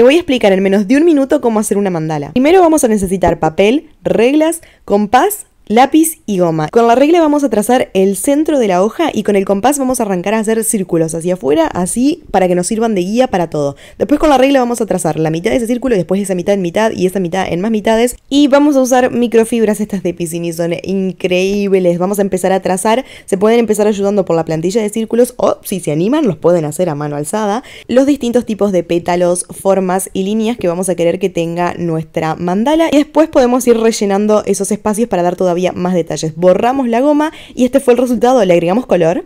Te voy a explicar en menos de un minuto cómo hacer una mandala. Primero vamos a necesitar papel, reglas, compás lápiz y goma. Con la regla vamos a trazar el centro de la hoja y con el compás vamos a arrancar a hacer círculos hacia afuera, así para que nos sirvan de guía para todo. Después con la regla vamos a trazar la mitad de ese círculo, y después esa mitad en mitad y esa mitad en más mitades. Y vamos a usar microfibras estas de Piscini, son increíbles. Vamos a empezar a trazar, se pueden empezar ayudando por la plantilla de círculos o si se animan los pueden hacer a mano alzada. Los distintos tipos de pétalos, formas y líneas que vamos a querer que tenga nuestra mandala. Y después podemos ir rellenando esos espacios para dar todavía más detalles. Borramos la goma y este fue el resultado, le agregamos color